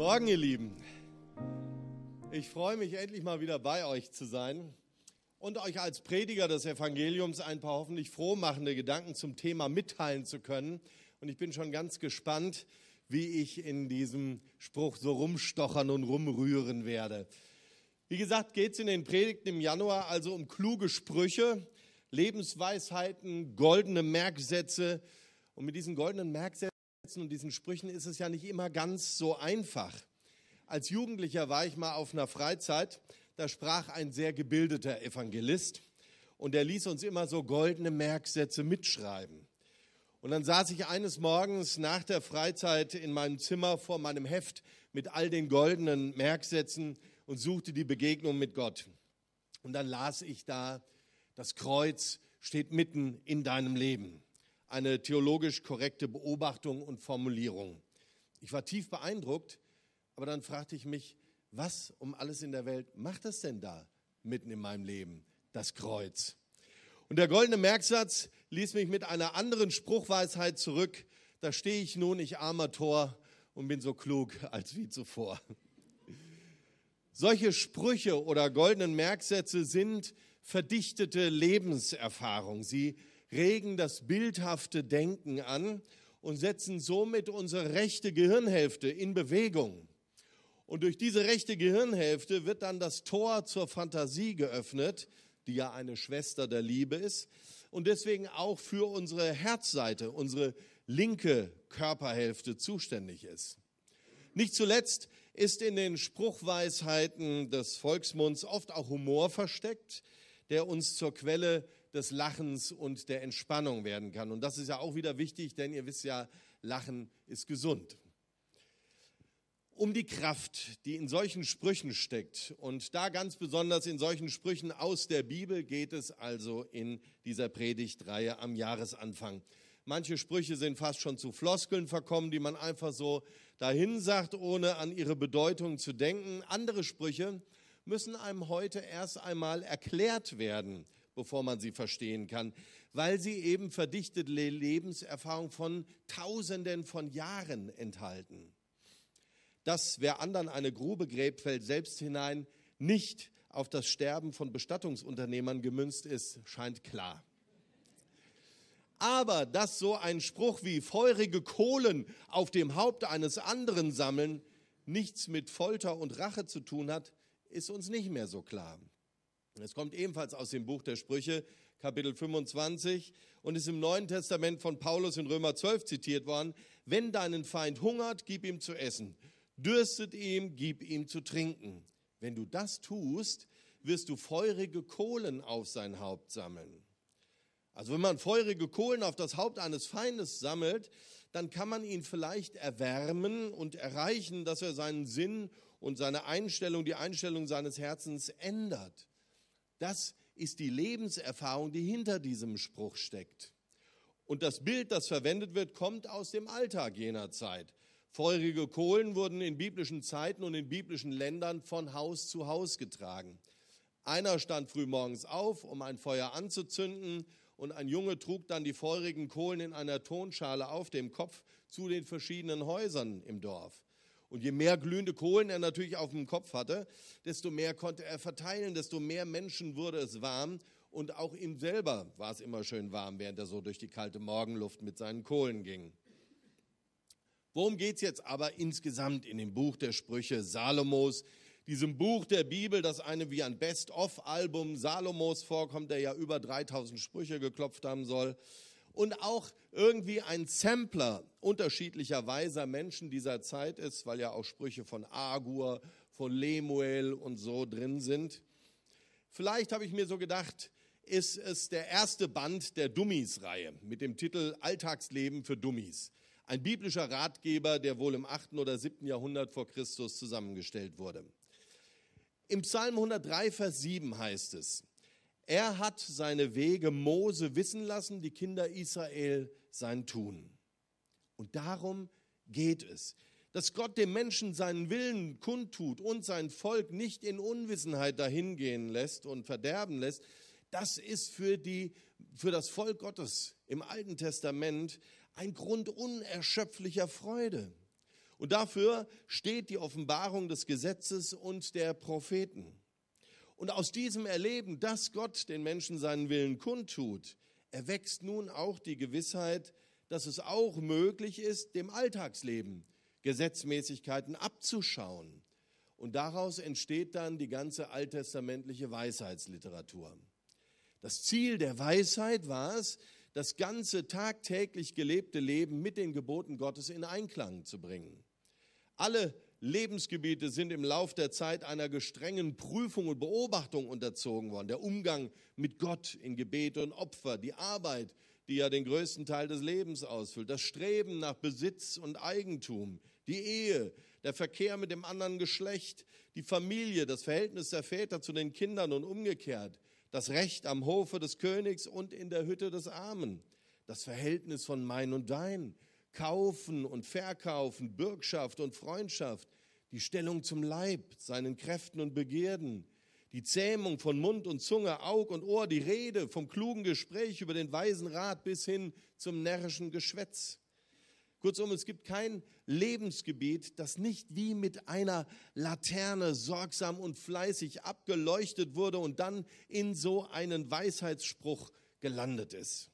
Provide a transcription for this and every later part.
Morgen, ihr Lieben. Ich freue mich, endlich mal wieder bei euch zu sein und euch als Prediger des Evangeliums ein paar hoffentlich frohmachende Gedanken zum Thema mitteilen zu können. Und ich bin schon ganz gespannt, wie ich in diesem Spruch so rumstochern und rumrühren werde. Wie gesagt, geht es in den Predigten im Januar also um kluge Sprüche, Lebensweisheiten, goldene Merksätze. Und mit diesen goldenen Merksätzen und diesen Sprüchen ist es ja nicht immer ganz so einfach. Als Jugendlicher war ich mal auf einer Freizeit, da sprach ein sehr gebildeter Evangelist und der ließ uns immer so goldene Merksätze mitschreiben. Und dann saß ich eines Morgens nach der Freizeit in meinem Zimmer vor meinem Heft mit all den goldenen Merksätzen und suchte die Begegnung mit Gott. Und dann las ich da, das Kreuz steht mitten in deinem Leben eine theologisch korrekte Beobachtung und Formulierung. Ich war tief beeindruckt, aber dann fragte ich mich, was um alles in der Welt macht das denn da mitten in meinem Leben, das Kreuz? Und der goldene Merksatz ließ mich mit einer anderen Spruchweisheit zurück. Da stehe ich nun, ich armer Tor, und bin so klug als wie zuvor. Solche Sprüche oder goldenen Merksätze sind verdichtete Lebenserfahrung. Sie regen das bildhafte Denken an und setzen somit unsere rechte Gehirnhälfte in Bewegung. Und durch diese rechte Gehirnhälfte wird dann das Tor zur Fantasie geöffnet, die ja eine Schwester der Liebe ist und deswegen auch für unsere Herzseite, unsere linke Körperhälfte zuständig ist. Nicht zuletzt ist in den Spruchweisheiten des Volksmunds oft auch Humor versteckt, der uns zur Quelle des Lachens und der Entspannung werden kann. Und das ist ja auch wieder wichtig, denn ihr wisst ja, Lachen ist gesund. Um die Kraft, die in solchen Sprüchen steckt, und da ganz besonders in solchen Sprüchen aus der Bibel geht es also in dieser Predigtreihe am Jahresanfang. Manche Sprüche sind fast schon zu Floskeln verkommen, die man einfach so dahin sagt, ohne an ihre Bedeutung zu denken. Andere Sprüche müssen einem heute erst einmal erklärt werden bevor man sie verstehen kann, weil sie eben verdichtete Lebenserfahrung von Tausenden von Jahren enthalten. Dass wer anderen eine Grube gräbt, fällt selbst hinein, nicht auf das Sterben von Bestattungsunternehmern gemünzt ist, scheint klar. Aber dass so ein Spruch wie feurige Kohlen auf dem Haupt eines anderen sammeln nichts mit Folter und Rache zu tun hat, ist uns nicht mehr so klar. Es kommt ebenfalls aus dem Buch der Sprüche, Kapitel 25, und ist im Neuen Testament von Paulus in Römer 12 zitiert worden. Wenn deinen Feind hungert, gib ihm zu essen. Dürstet ihm, gib ihm zu trinken. Wenn du das tust, wirst du feurige Kohlen auf sein Haupt sammeln. Also wenn man feurige Kohlen auf das Haupt eines Feindes sammelt, dann kann man ihn vielleicht erwärmen und erreichen, dass er seinen Sinn und seine Einstellung, die Einstellung seines Herzens ändert. Das ist die Lebenserfahrung, die hinter diesem Spruch steckt. Und das Bild, das verwendet wird, kommt aus dem Alltag jener Zeit. Feurige Kohlen wurden in biblischen Zeiten und in biblischen Ländern von Haus zu Haus getragen. Einer stand frühmorgens auf, um ein Feuer anzuzünden, und ein Junge trug dann die feurigen Kohlen in einer Tonschale auf dem Kopf zu den verschiedenen Häusern im Dorf. Und je mehr glühende Kohlen er natürlich auf dem Kopf hatte, desto mehr konnte er verteilen, desto mehr Menschen wurde es warm. Und auch ihm selber war es immer schön warm, während er so durch die kalte Morgenluft mit seinen Kohlen ging. Worum geht es jetzt aber insgesamt in dem Buch der Sprüche Salomos? Diesem Buch der Bibel, das eine wie ein Best-of-Album Salomos vorkommt, der ja über 3000 Sprüche geklopft haben soll und auch irgendwie ein Sampler unterschiedlicher weiser Menschen dieser Zeit ist, weil ja auch Sprüche von Agur, von Lemuel und so drin sind. Vielleicht habe ich mir so gedacht, ist es der erste Band der Dummies-Reihe mit dem Titel Alltagsleben für Dummies. Ein biblischer Ratgeber, der wohl im 8. oder 7. Jahrhundert vor Christus zusammengestellt wurde. Im Psalm 103, Vers 7 heißt es, er hat seine Wege Mose wissen lassen, die Kinder Israel sein Tun. Und darum geht es, dass Gott dem Menschen seinen Willen kundtut und sein Volk nicht in Unwissenheit dahingehen lässt und verderben lässt. Das ist für, die, für das Volk Gottes im Alten Testament ein Grund unerschöpflicher Freude. Und dafür steht die Offenbarung des Gesetzes und der Propheten. Und aus diesem Erleben, dass Gott den Menschen seinen Willen kundtut, erwächst nun auch die Gewissheit, dass es auch möglich ist, dem Alltagsleben Gesetzmäßigkeiten abzuschauen. Und daraus entsteht dann die ganze alttestamentliche Weisheitsliteratur. Das Ziel der Weisheit war es, das ganze tagtäglich gelebte Leben mit den Geboten Gottes in Einklang zu bringen. Alle Lebensgebiete sind im Lauf der Zeit einer gestrengen Prüfung und Beobachtung unterzogen worden. Der Umgang mit Gott in Gebet und Opfer, die Arbeit, die ja den größten Teil des Lebens ausfüllt, das Streben nach Besitz und Eigentum, die Ehe, der Verkehr mit dem anderen Geschlecht, die Familie, das Verhältnis der Väter zu den Kindern und umgekehrt, das Recht am Hofe des Königs und in der Hütte des Armen, das Verhältnis von mein und dein, Kaufen und Verkaufen, Bürgschaft und Freundschaft, die Stellung zum Leib, seinen Kräften und Begierden, die Zähmung von Mund und Zunge, Aug und Ohr, die Rede vom klugen Gespräch über den weisen Rat bis hin zum närrischen Geschwätz. Kurzum, es gibt kein Lebensgebiet, das nicht wie mit einer Laterne sorgsam und fleißig abgeleuchtet wurde und dann in so einen Weisheitsspruch gelandet ist.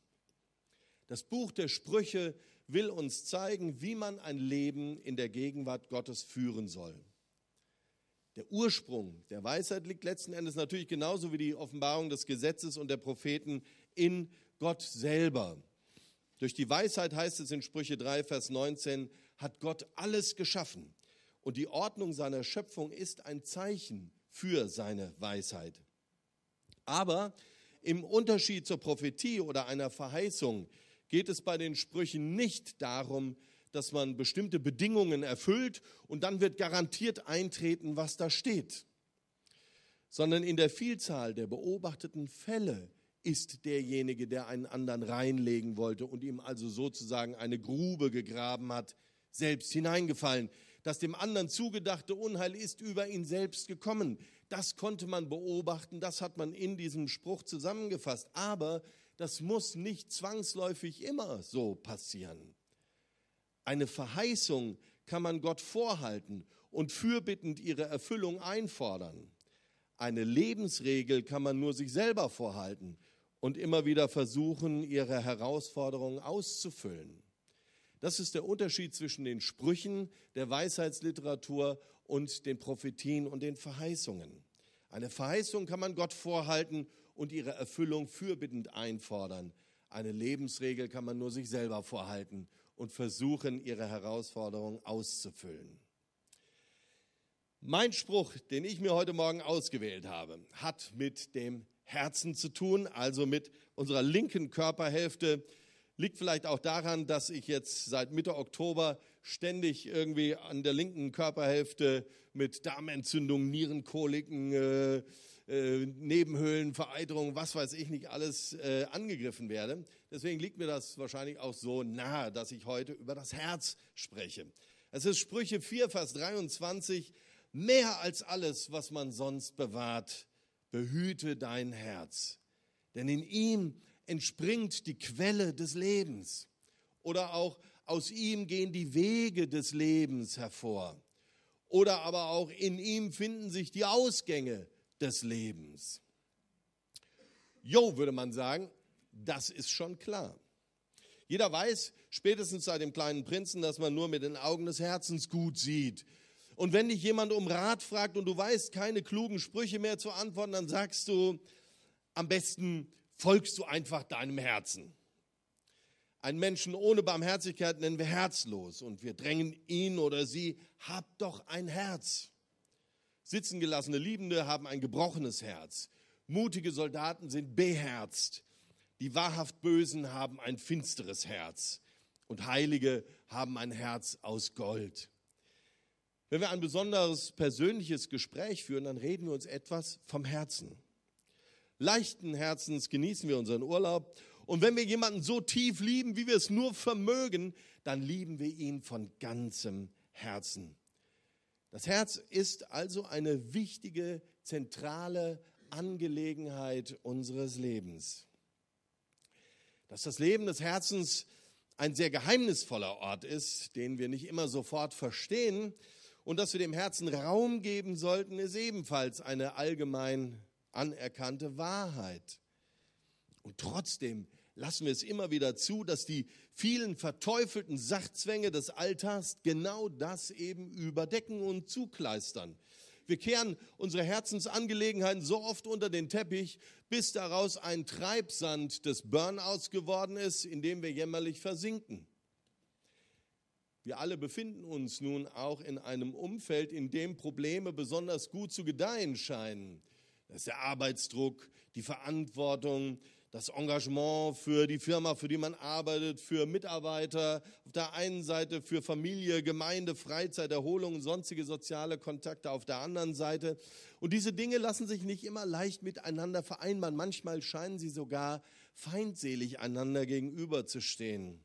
Das Buch der Sprüche will uns zeigen, wie man ein Leben in der Gegenwart Gottes führen soll. Der Ursprung der Weisheit liegt letzten Endes natürlich genauso wie die Offenbarung des Gesetzes und der Propheten in Gott selber. Durch die Weisheit heißt es in Sprüche 3, Vers 19, hat Gott alles geschaffen. Und die Ordnung seiner Schöpfung ist ein Zeichen für seine Weisheit. Aber im Unterschied zur Prophetie oder einer Verheißung geht es bei den Sprüchen nicht darum, dass man bestimmte Bedingungen erfüllt und dann wird garantiert eintreten, was da steht, sondern in der Vielzahl der beobachteten Fälle ist derjenige, der einen anderen reinlegen wollte und ihm also sozusagen eine Grube gegraben hat, selbst hineingefallen. Das dem anderen zugedachte Unheil ist über ihn selbst gekommen. Das konnte man beobachten, das hat man in diesem Spruch zusammengefasst. Aber das muss nicht zwangsläufig immer so passieren. Eine Verheißung kann man Gott vorhalten und fürbittend ihre Erfüllung einfordern. Eine Lebensregel kann man nur sich selber vorhalten und immer wieder versuchen, ihre Herausforderungen auszufüllen. Das ist der Unterschied zwischen den Sprüchen der Weisheitsliteratur und den Prophetien und den Verheißungen. Eine Verheißung kann man Gott vorhalten und ihre Erfüllung fürbittend einfordern. Eine Lebensregel kann man nur sich selber vorhalten und versuchen, ihre Herausforderung auszufüllen. Mein Spruch, den ich mir heute Morgen ausgewählt habe, hat mit dem Herzen zu tun, also mit unserer linken Körperhälfte. Liegt vielleicht auch daran, dass ich jetzt seit Mitte Oktober ständig irgendwie an der linken Körperhälfte mit Darmentzündung, Nierenkoliken, äh, äh, Nebenhöhlen, Vereiterungen, was weiß ich nicht alles äh, angegriffen werde. Deswegen liegt mir das wahrscheinlich auch so nahe, dass ich heute über das Herz spreche. Es ist Sprüche 4, Vers 23. Mehr als alles, was man sonst bewahrt, behüte dein Herz. Denn in ihm entspringt die Quelle des Lebens. Oder auch aus ihm gehen die Wege des Lebens hervor. Oder aber auch in ihm finden sich die Ausgänge des Lebens. Jo, würde man sagen, das ist schon klar. Jeder weiß, spätestens seit dem kleinen Prinzen, dass man nur mit den Augen des Herzens gut sieht. Und wenn dich jemand um Rat fragt und du weißt, keine klugen Sprüche mehr zu antworten, dann sagst du, am besten folgst du einfach deinem Herzen. Einen Menschen ohne Barmherzigkeit nennen wir herzlos und wir drängen ihn oder sie, hab doch ein Herz. Sitzengelassene Liebende haben ein gebrochenes Herz. Mutige Soldaten sind beherzt. Die wahrhaft Bösen haben ein finsteres Herz. Und Heilige haben ein Herz aus Gold. Wenn wir ein besonderes persönliches Gespräch führen, dann reden wir uns etwas vom Herzen. Leichten Herzens genießen wir unseren Urlaub. Und wenn wir jemanden so tief lieben, wie wir es nur vermögen, dann lieben wir ihn von ganzem Herzen. Das Herz ist also eine wichtige, zentrale Angelegenheit unseres Lebens. Dass das Leben des Herzens ein sehr geheimnisvoller Ort ist, den wir nicht immer sofort verstehen, und dass wir dem Herzen Raum geben sollten, ist ebenfalls eine allgemein anerkannte Wahrheit. Und trotzdem lassen wir es immer wieder zu, dass die vielen verteufelten Sachzwänge des Alltags genau das eben überdecken und zukleistern. Wir kehren unsere Herzensangelegenheiten so oft unter den Teppich, bis daraus ein Treibsand des Burnouts geworden ist, in dem wir jämmerlich versinken. Wir alle befinden uns nun auch in einem Umfeld, in dem Probleme besonders gut zu gedeihen scheinen. Das ist der Arbeitsdruck, die Verantwortung, das Engagement für die Firma, für die man arbeitet, für Mitarbeiter, auf der einen Seite für Familie, Gemeinde, Freizeit, Erholung, sonstige soziale Kontakte auf der anderen Seite. Und diese Dinge lassen sich nicht immer leicht miteinander vereinbaren. Manchmal scheinen sie sogar feindselig einander gegenüberzustehen.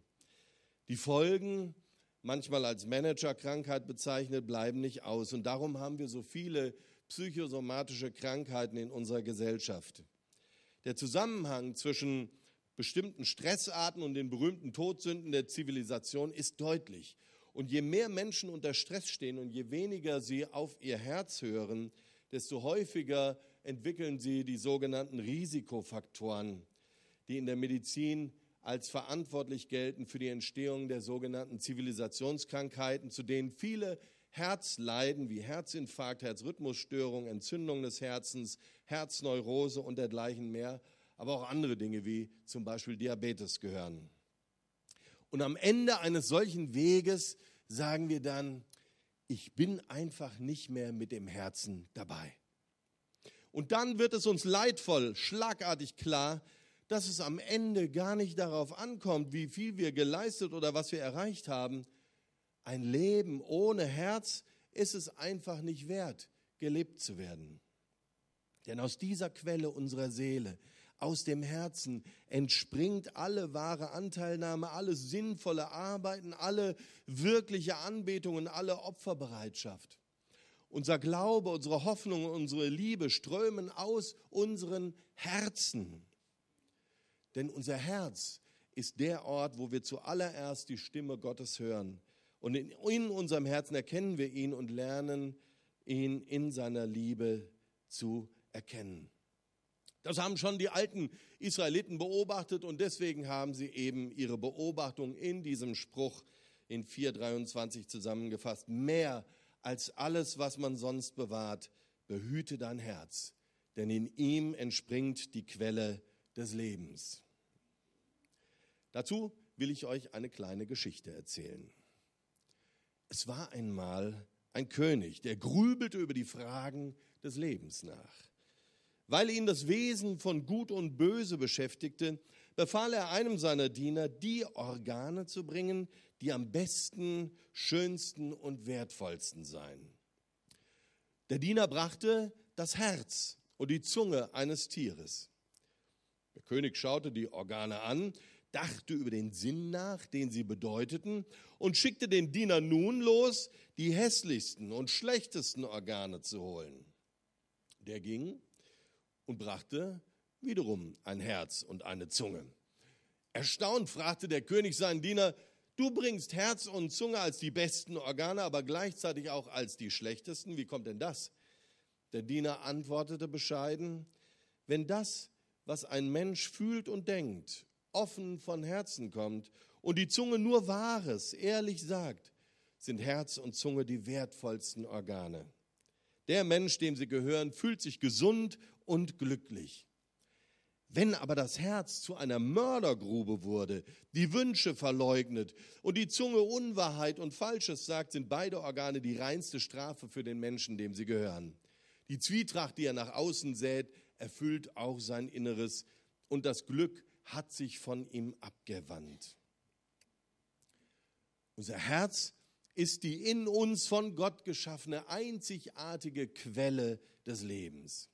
Die Folgen, manchmal als Managerkrankheit bezeichnet, bleiben nicht aus. Und darum haben wir so viele psychosomatische Krankheiten in unserer Gesellschaft der Zusammenhang zwischen bestimmten Stressarten und den berühmten Todsünden der Zivilisation ist deutlich. Und je mehr Menschen unter Stress stehen und je weniger sie auf ihr Herz hören, desto häufiger entwickeln sie die sogenannten Risikofaktoren, die in der Medizin als verantwortlich gelten für die Entstehung der sogenannten Zivilisationskrankheiten, zu denen viele Herzleiden wie Herzinfarkt, Herzrhythmusstörung, Entzündung des Herzens, Herzneurose und dergleichen mehr, aber auch andere Dinge wie zum Beispiel Diabetes gehören. Und am Ende eines solchen Weges sagen wir dann, ich bin einfach nicht mehr mit dem Herzen dabei. Und dann wird es uns leidvoll, schlagartig klar, dass es am Ende gar nicht darauf ankommt, wie viel wir geleistet oder was wir erreicht haben, ein Leben ohne Herz ist es einfach nicht wert, gelebt zu werden. Denn aus dieser Quelle unserer Seele, aus dem Herzen entspringt alle wahre Anteilnahme, alles sinnvolle Arbeiten, alle wirkliche Anbetung und alle Opferbereitschaft. Unser Glaube, unsere Hoffnung, unsere Liebe strömen aus unseren Herzen. Denn unser Herz ist der Ort, wo wir zuallererst die Stimme Gottes hören, und in, in unserem Herzen erkennen wir ihn und lernen ihn in seiner Liebe zu erkennen. Das haben schon die alten Israeliten beobachtet und deswegen haben sie eben ihre Beobachtung in diesem Spruch in 4.23 zusammengefasst. Mehr als alles, was man sonst bewahrt, behüte dein Herz, denn in ihm entspringt die Quelle des Lebens. Dazu will ich euch eine kleine Geschichte erzählen es war einmal ein König, der grübelte über die Fragen des Lebens nach. Weil ihn das Wesen von Gut und Böse beschäftigte, befahl er einem seiner Diener, die Organe zu bringen, die am besten, schönsten und wertvollsten seien. Der Diener brachte das Herz und die Zunge eines Tieres. Der König schaute die Organe an, dachte über den Sinn nach, den sie bedeuteten, und schickte den Diener nun los, die hässlichsten und schlechtesten Organe zu holen. Der ging und brachte wiederum ein Herz und eine Zunge. Erstaunt fragte der König seinen Diener, Du bringst Herz und Zunge als die besten Organe, aber gleichzeitig auch als die schlechtesten. Wie kommt denn das? Der Diener antwortete bescheiden, wenn das, was ein Mensch fühlt und denkt, offen von Herzen kommt und die Zunge nur Wahres ehrlich sagt, sind Herz und Zunge die wertvollsten Organe. Der Mensch, dem sie gehören, fühlt sich gesund und glücklich. Wenn aber das Herz zu einer Mördergrube wurde, die Wünsche verleugnet und die Zunge Unwahrheit und Falsches sagt, sind beide Organe die reinste Strafe für den Menschen, dem sie gehören. Die Zwietracht, die er nach außen sät, erfüllt auch sein Inneres und das Glück, hat sich von ihm abgewandt. Unser Herz ist die in uns von Gott geschaffene einzigartige Quelle des Lebens.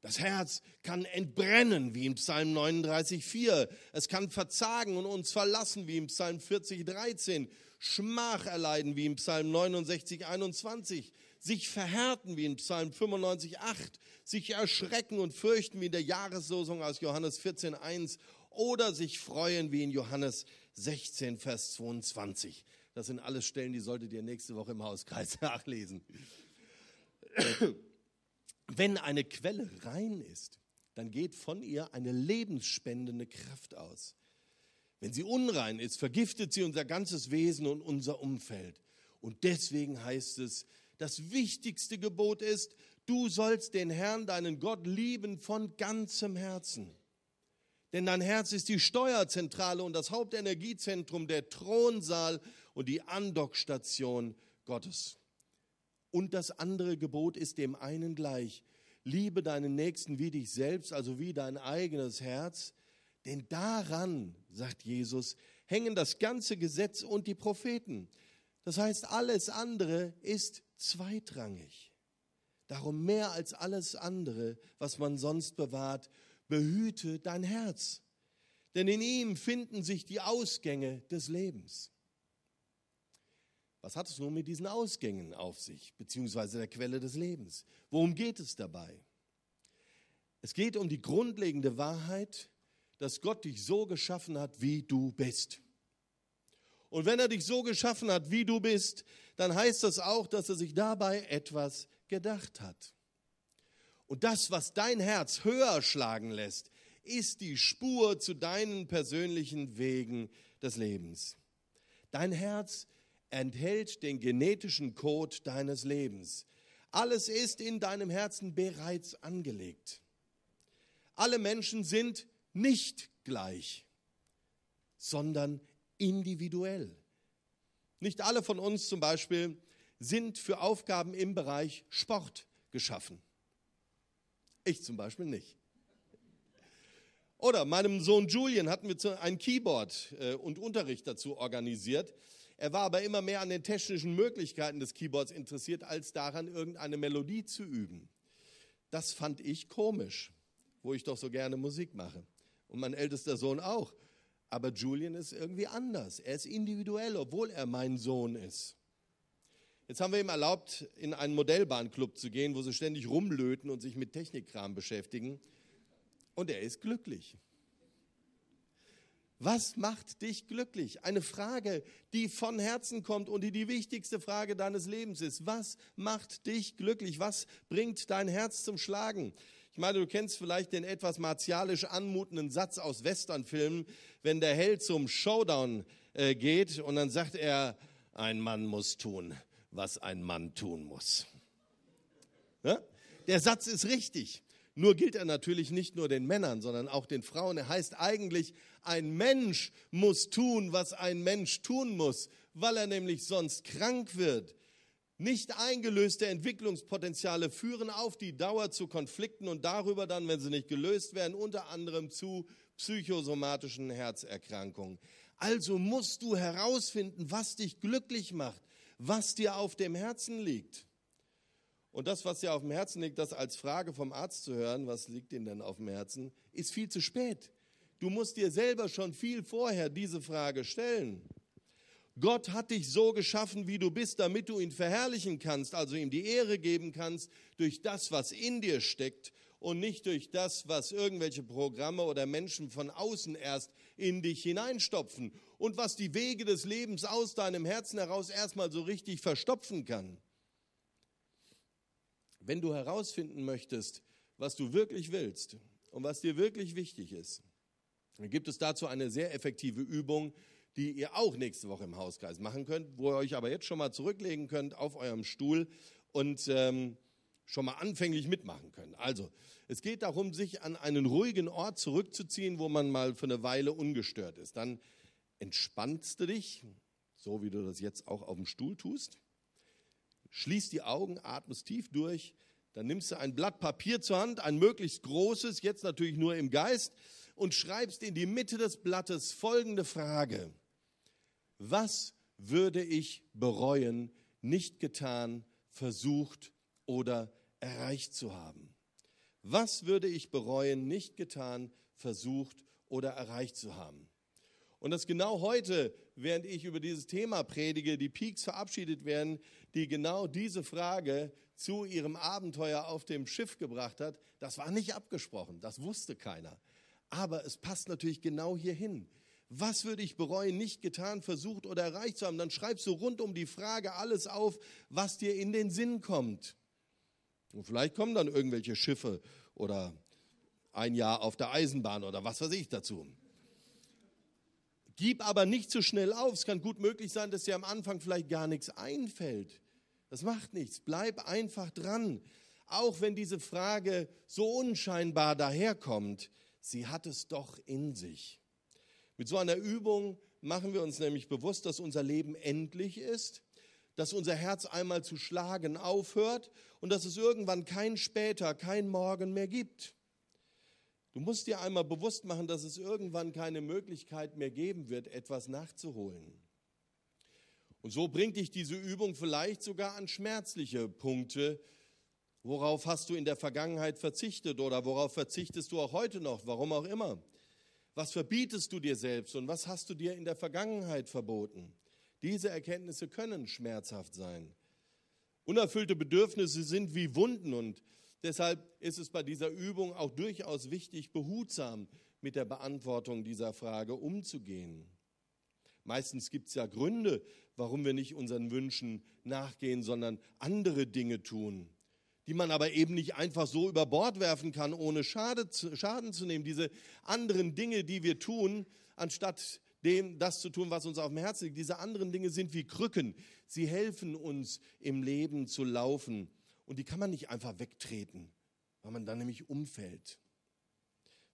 Das Herz kann entbrennen, wie im Psalm 39,4. Es kann verzagen und uns verlassen, wie im Psalm 40,13. Schmach erleiden, wie im Psalm 69,21 sich verhärten, wie in Psalm 95, 8, sich erschrecken und fürchten, wie in der Jahreslosung aus Johannes 14, 1, oder sich freuen, wie in Johannes 16, Vers 22. Das sind alles Stellen, die solltet ihr nächste Woche im Hauskreis nachlesen. Wenn eine Quelle rein ist, dann geht von ihr eine lebensspendende Kraft aus. Wenn sie unrein ist, vergiftet sie unser ganzes Wesen und unser Umfeld. Und deswegen heißt es, das wichtigste Gebot ist, du sollst den Herrn, deinen Gott, lieben von ganzem Herzen. Denn dein Herz ist die Steuerzentrale und das Hauptenergiezentrum, der Thronsaal und die Andockstation Gottes. Und das andere Gebot ist dem einen gleich. Liebe deinen Nächsten wie dich selbst, also wie dein eigenes Herz. Denn daran, sagt Jesus, hängen das ganze Gesetz und die Propheten. Das heißt, alles andere ist zweitrangig. Darum mehr als alles andere, was man sonst bewahrt, behüte dein Herz, denn in ihm finden sich die Ausgänge des Lebens. Was hat es nun mit diesen Ausgängen auf sich, beziehungsweise der Quelle des Lebens? Worum geht es dabei? Es geht um die grundlegende Wahrheit, dass Gott dich so geschaffen hat, wie du bist. Und wenn er dich so geschaffen hat, wie du bist, dann heißt das auch, dass er sich dabei etwas gedacht hat. Und das, was dein Herz höher schlagen lässt, ist die Spur zu deinen persönlichen Wegen des Lebens. Dein Herz enthält den genetischen Code deines Lebens. Alles ist in deinem Herzen bereits angelegt. Alle Menschen sind nicht gleich, sondern individuell. Nicht alle von uns zum Beispiel sind für Aufgaben im Bereich Sport geschaffen. Ich zum Beispiel nicht. Oder meinem Sohn Julian hatten wir ein Keyboard äh, und Unterricht dazu organisiert. Er war aber immer mehr an den technischen Möglichkeiten des Keyboards interessiert, als daran, irgendeine Melodie zu üben. Das fand ich komisch, wo ich doch so gerne Musik mache. Und mein ältester Sohn auch. Aber Julian ist irgendwie anders. Er ist individuell, obwohl er mein Sohn ist. Jetzt haben wir ihm erlaubt, in einen Modellbahnclub zu gehen, wo sie ständig rumlöten und sich mit Technikkram beschäftigen. Und er ist glücklich. Was macht dich glücklich? Eine Frage, die von Herzen kommt und die die wichtigste Frage deines Lebens ist. Was macht dich glücklich? Was bringt dein Herz zum Schlagen? Ich meine, du kennst vielleicht den etwas martialisch anmutenden Satz aus Westernfilmen, wenn der Held zum Showdown äh, geht und dann sagt er, ein Mann muss tun, was ein Mann tun muss. Ja? Der Satz ist richtig. Nur gilt er natürlich nicht nur den Männern, sondern auch den Frauen. Er heißt eigentlich, ein Mensch muss tun, was ein Mensch tun muss, weil er nämlich sonst krank wird. Nicht eingelöste Entwicklungspotenziale führen auf die Dauer zu Konflikten und darüber dann, wenn sie nicht gelöst werden, unter anderem zu psychosomatischen Herzerkrankungen. Also musst du herausfinden, was dich glücklich macht, was dir auf dem Herzen liegt. Und das, was dir auf dem Herzen liegt, das als Frage vom Arzt zu hören, was liegt ihm denn auf dem Herzen, ist viel zu spät. Du musst dir selber schon viel vorher diese Frage stellen. Gott hat dich so geschaffen, wie du bist, damit du ihn verherrlichen kannst, also ihm die Ehre geben kannst durch das, was in dir steckt und nicht durch das, was irgendwelche Programme oder Menschen von außen erst in dich hineinstopfen und was die Wege des Lebens aus deinem Herzen heraus erstmal so richtig verstopfen kann. Wenn du herausfinden möchtest, was du wirklich willst und was dir wirklich wichtig ist, dann gibt es dazu eine sehr effektive Übung, die ihr auch nächste Woche im Hauskreis machen könnt, wo ihr euch aber jetzt schon mal zurücklegen könnt auf eurem Stuhl und ähm, schon mal anfänglich mitmachen könnt. Also, es geht darum, sich an einen ruhigen Ort zurückzuziehen, wo man mal für eine Weile ungestört ist. Dann entspannst du dich, so wie du das jetzt auch auf dem Stuhl tust. schließt die Augen, atmest tief durch. Dann nimmst du ein Blatt Papier zur Hand, ein möglichst großes, jetzt natürlich nur im Geist, und schreibst in die Mitte des Blattes folgende Frage. Was würde ich bereuen, nicht getan, versucht oder erreicht zu haben? Was würde ich bereuen, nicht getan, versucht oder erreicht zu haben? Und dass genau heute, während ich über dieses Thema predige, die Peaks verabschiedet werden, die genau diese Frage zu ihrem Abenteuer auf dem Schiff gebracht hat, das war nicht abgesprochen, das wusste keiner. Aber es passt natürlich genau hierhin was würde ich bereuen, nicht getan, versucht oder erreicht zu haben, dann schreibst du rund um die Frage alles auf, was dir in den Sinn kommt. Und vielleicht kommen dann irgendwelche Schiffe oder ein Jahr auf der Eisenbahn oder was weiß ich dazu. Gib aber nicht zu schnell auf. Es kann gut möglich sein, dass dir am Anfang vielleicht gar nichts einfällt. Das macht nichts. Bleib einfach dran. Auch wenn diese Frage so unscheinbar daherkommt, sie hat es doch in sich. Mit so einer Übung machen wir uns nämlich bewusst, dass unser Leben endlich ist, dass unser Herz einmal zu schlagen aufhört und dass es irgendwann kein später, kein morgen mehr gibt. Du musst dir einmal bewusst machen, dass es irgendwann keine Möglichkeit mehr geben wird, etwas nachzuholen. Und so bringt dich diese Übung vielleicht sogar an schmerzliche Punkte. Worauf hast du in der Vergangenheit verzichtet oder worauf verzichtest du auch heute noch, warum auch immer? Was verbietest du dir selbst und was hast du dir in der Vergangenheit verboten? Diese Erkenntnisse können schmerzhaft sein. Unerfüllte Bedürfnisse sind wie Wunden und deshalb ist es bei dieser Übung auch durchaus wichtig, behutsam mit der Beantwortung dieser Frage umzugehen. Meistens gibt es ja Gründe, warum wir nicht unseren Wünschen nachgehen, sondern andere Dinge tun die man aber eben nicht einfach so über Bord werfen kann, ohne Schade, Schaden zu nehmen. Diese anderen Dinge, die wir tun, anstatt dem das zu tun, was uns auf dem Herzen liegt. Diese anderen Dinge sind wie Krücken. Sie helfen uns im Leben zu laufen. Und die kann man nicht einfach wegtreten, weil man dann nämlich umfällt.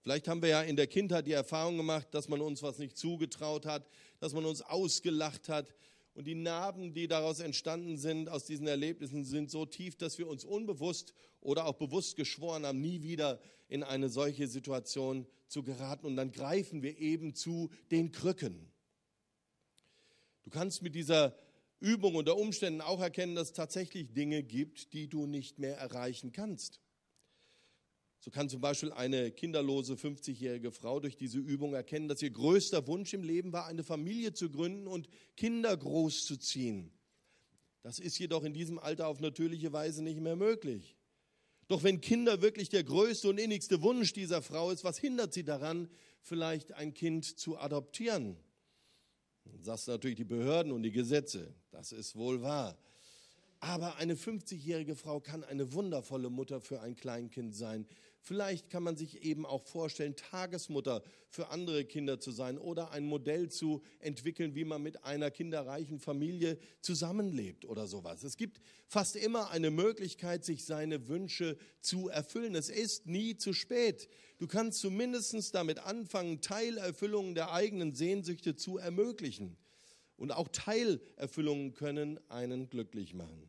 Vielleicht haben wir ja in der Kindheit die Erfahrung gemacht, dass man uns was nicht zugetraut hat, dass man uns ausgelacht hat, und die Narben, die daraus entstanden sind, aus diesen Erlebnissen, sind so tief, dass wir uns unbewusst oder auch bewusst geschworen haben, nie wieder in eine solche Situation zu geraten. Und dann greifen wir eben zu den Krücken. Du kannst mit dieser Übung unter Umständen auch erkennen, dass es tatsächlich Dinge gibt, die du nicht mehr erreichen kannst. So kann zum Beispiel eine kinderlose 50-jährige Frau durch diese Übung erkennen, dass ihr größter Wunsch im Leben war, eine Familie zu gründen und Kinder großzuziehen. Das ist jedoch in diesem Alter auf natürliche Weise nicht mehr möglich. Doch wenn Kinder wirklich der größte und innigste Wunsch dieser Frau ist, was hindert sie daran, vielleicht ein Kind zu adoptieren? Das sind natürlich die Behörden und die Gesetze. Das ist wohl wahr. Aber eine 50-jährige Frau kann eine wundervolle Mutter für ein Kleinkind sein, Vielleicht kann man sich eben auch vorstellen, Tagesmutter für andere Kinder zu sein oder ein Modell zu entwickeln, wie man mit einer kinderreichen Familie zusammenlebt oder sowas. Es gibt fast immer eine Möglichkeit, sich seine Wünsche zu erfüllen. Es ist nie zu spät. Du kannst zumindest damit anfangen, Teilerfüllungen der eigenen Sehnsüchte zu ermöglichen. Und auch Teilerfüllungen können einen glücklich machen.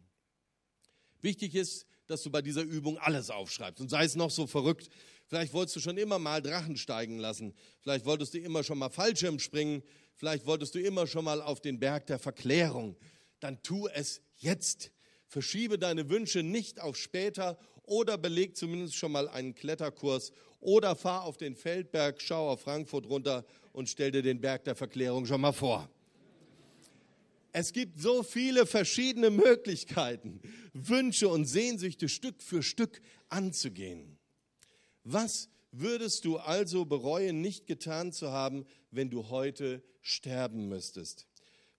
Wichtig ist, dass du bei dieser Übung alles aufschreibst. Und sei es noch so verrückt. Vielleicht wolltest du schon immer mal Drachen steigen lassen. Vielleicht wolltest du immer schon mal Fallschirm springen. Vielleicht wolltest du immer schon mal auf den Berg der Verklärung. Dann tu es jetzt. Verschiebe deine Wünsche nicht auf später oder beleg zumindest schon mal einen Kletterkurs oder fahr auf den Feldberg, schau auf Frankfurt runter und stell dir den Berg der Verklärung schon mal vor. Es gibt so viele verschiedene Möglichkeiten, Wünsche und Sehnsüchte Stück für Stück anzugehen. Was würdest du also bereuen, nicht getan zu haben, wenn du heute sterben müsstest?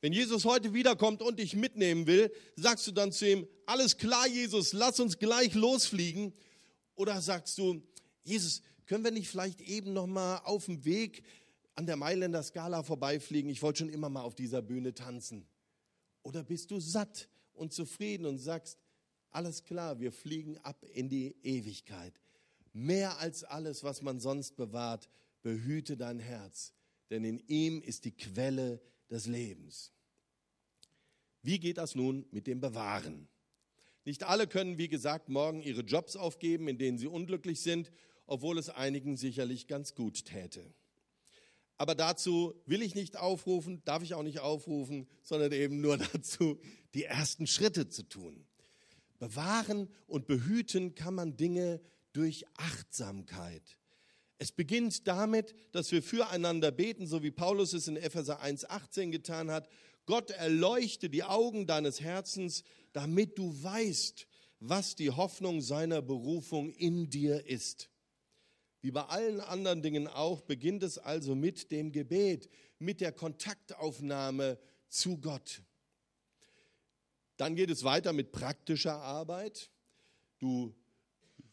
Wenn Jesus heute wiederkommt und dich mitnehmen will, sagst du dann zu ihm, alles klar, Jesus, lass uns gleich losfliegen. Oder sagst du, Jesus, können wir nicht vielleicht eben nochmal auf dem Weg an der Mailänder Skala vorbeifliegen? Ich wollte schon immer mal auf dieser Bühne tanzen. Oder bist du satt und zufrieden und sagst, alles klar, wir fliegen ab in die Ewigkeit. Mehr als alles, was man sonst bewahrt, behüte dein Herz, denn in ihm ist die Quelle des Lebens. Wie geht das nun mit dem Bewahren? Nicht alle können, wie gesagt, morgen ihre Jobs aufgeben, in denen sie unglücklich sind, obwohl es einigen sicherlich ganz gut täte. Aber dazu will ich nicht aufrufen, darf ich auch nicht aufrufen, sondern eben nur dazu, die ersten Schritte zu tun. Bewahren und behüten kann man Dinge durch Achtsamkeit. Es beginnt damit, dass wir füreinander beten, so wie Paulus es in Epheser 1,18 getan hat. Gott erleuchte die Augen deines Herzens, damit du weißt, was die Hoffnung seiner Berufung in dir ist. Wie bei allen anderen Dingen auch beginnt es also mit dem Gebet, mit der Kontaktaufnahme zu Gott. Dann geht es weiter mit praktischer Arbeit. Du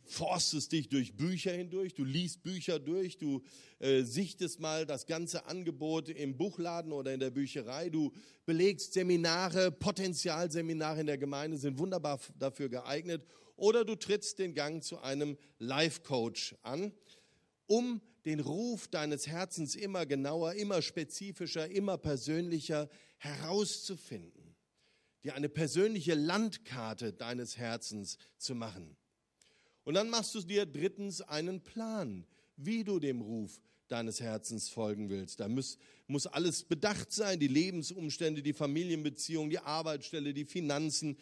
forstest dich durch Bücher hindurch, du liest Bücher durch, du äh, sichtest mal das ganze Angebot im Buchladen oder in der Bücherei, du belegst Seminare, Potenzialseminare in der Gemeinde sind wunderbar dafür geeignet oder du trittst den Gang zu einem Life Coach an um den Ruf deines Herzens immer genauer, immer spezifischer, immer persönlicher herauszufinden, dir eine persönliche Landkarte deines Herzens zu machen. Und dann machst du dir drittens einen Plan, wie du dem Ruf deines Herzens folgen willst. Da muss, muss alles bedacht sein, die Lebensumstände, die Familienbeziehung, die Arbeitsstelle, die Finanzen.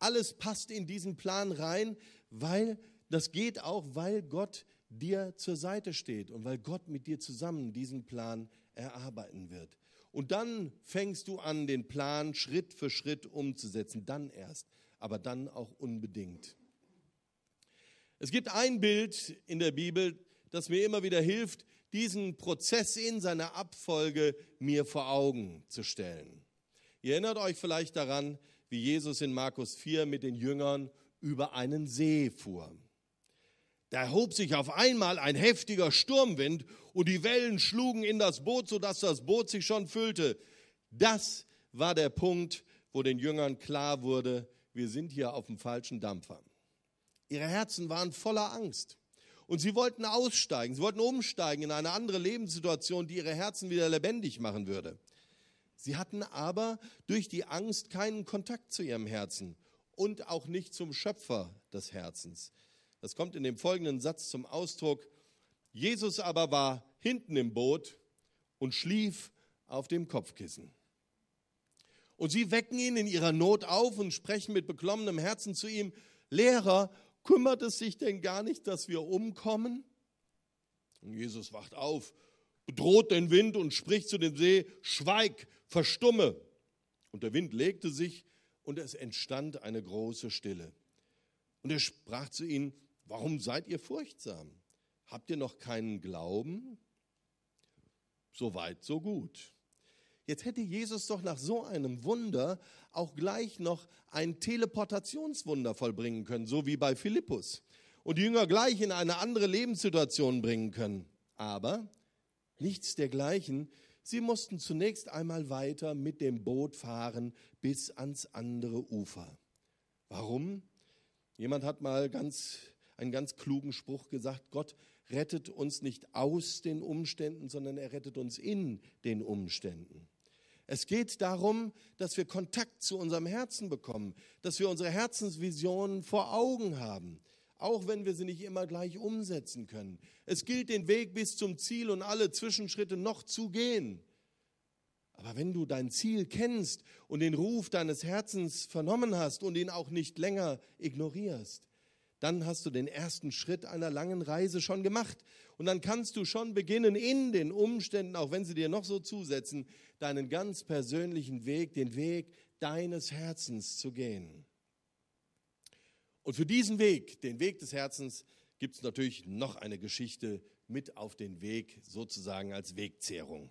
Alles passt in diesen Plan rein, weil das geht auch, weil Gott dir zur Seite steht und weil Gott mit dir zusammen diesen Plan erarbeiten wird. Und dann fängst du an, den Plan Schritt für Schritt umzusetzen, dann erst, aber dann auch unbedingt. Es gibt ein Bild in der Bibel, das mir immer wieder hilft, diesen Prozess in seiner Abfolge mir vor Augen zu stellen. Ihr erinnert euch vielleicht daran, wie Jesus in Markus 4 mit den Jüngern über einen See fuhr. Da erhob sich auf einmal ein heftiger Sturmwind und die Wellen schlugen in das Boot, sodass das Boot sich schon füllte. Das war der Punkt, wo den Jüngern klar wurde, wir sind hier auf dem falschen Dampfer. Ihre Herzen waren voller Angst. Und sie wollten aussteigen, sie wollten umsteigen in eine andere Lebenssituation, die ihre Herzen wieder lebendig machen würde. Sie hatten aber durch die Angst keinen Kontakt zu ihrem Herzen und auch nicht zum Schöpfer des Herzens. Das kommt in dem folgenden Satz zum Ausdruck. Jesus aber war hinten im Boot und schlief auf dem Kopfkissen. Und sie wecken ihn in ihrer Not auf und sprechen mit beklommenem Herzen zu ihm, Lehrer, kümmert es sich denn gar nicht, dass wir umkommen? Und Jesus wacht auf, bedroht den Wind und spricht zu dem See, Schweig, verstumme. Und der Wind legte sich und es entstand eine große Stille. Und er sprach zu ihnen, Warum seid ihr furchtsam? Habt ihr noch keinen Glauben? So weit, so gut. Jetzt hätte Jesus doch nach so einem Wunder auch gleich noch ein Teleportationswunder vollbringen können, so wie bei Philippus. Und die Jünger gleich in eine andere Lebenssituation bringen können. Aber nichts dergleichen. Sie mussten zunächst einmal weiter mit dem Boot fahren bis ans andere Ufer. Warum? Jemand hat mal ganz einen ganz klugen Spruch gesagt, Gott rettet uns nicht aus den Umständen, sondern er rettet uns in den Umständen. Es geht darum, dass wir Kontakt zu unserem Herzen bekommen, dass wir unsere Herzensvisionen vor Augen haben, auch wenn wir sie nicht immer gleich umsetzen können. Es gilt, den Weg bis zum Ziel und alle Zwischenschritte noch zu gehen. Aber wenn du dein Ziel kennst und den Ruf deines Herzens vernommen hast und ihn auch nicht länger ignorierst, dann hast du den ersten Schritt einer langen Reise schon gemacht. Und dann kannst du schon beginnen, in den Umständen, auch wenn sie dir noch so zusetzen, deinen ganz persönlichen Weg, den Weg deines Herzens zu gehen. Und für diesen Weg, den Weg des Herzens, gibt es natürlich noch eine Geschichte mit auf den Weg, sozusagen als Wegzehrung.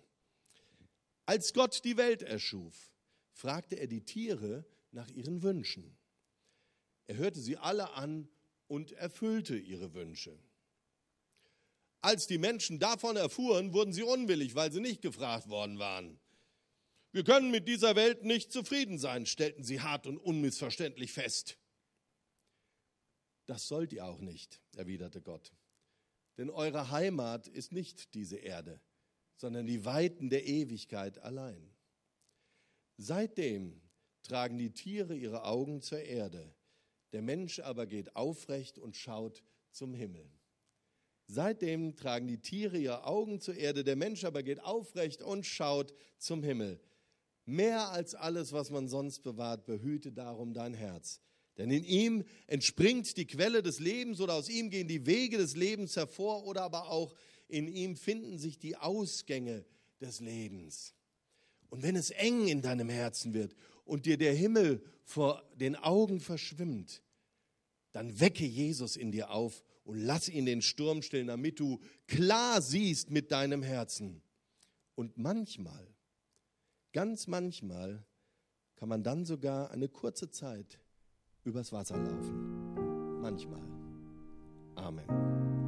Als Gott die Welt erschuf, fragte er die Tiere nach ihren Wünschen. Er hörte sie alle an und erfüllte ihre Wünsche. Als die Menschen davon erfuhren, wurden sie unwillig, weil sie nicht gefragt worden waren. Wir können mit dieser Welt nicht zufrieden sein, stellten sie hart und unmissverständlich fest. Das sollt ihr auch nicht, erwiderte Gott. Denn eure Heimat ist nicht diese Erde, sondern die Weiten der Ewigkeit allein. Seitdem tragen die Tiere ihre Augen zur Erde, der Mensch aber geht aufrecht und schaut zum Himmel. Seitdem tragen die Tiere ihre Augen zur Erde, der Mensch aber geht aufrecht und schaut zum Himmel. Mehr als alles, was man sonst bewahrt, behüte darum dein Herz. Denn in ihm entspringt die Quelle des Lebens oder aus ihm gehen die Wege des Lebens hervor oder aber auch in ihm finden sich die Ausgänge des Lebens. Und wenn es eng in deinem Herzen wird und dir der Himmel vor den Augen verschwimmt, dann wecke Jesus in dir auf und lass ihn den Sturm stillen, damit du klar siehst mit deinem Herzen. Und manchmal, ganz manchmal, kann man dann sogar eine kurze Zeit übers Wasser laufen. Manchmal. Amen.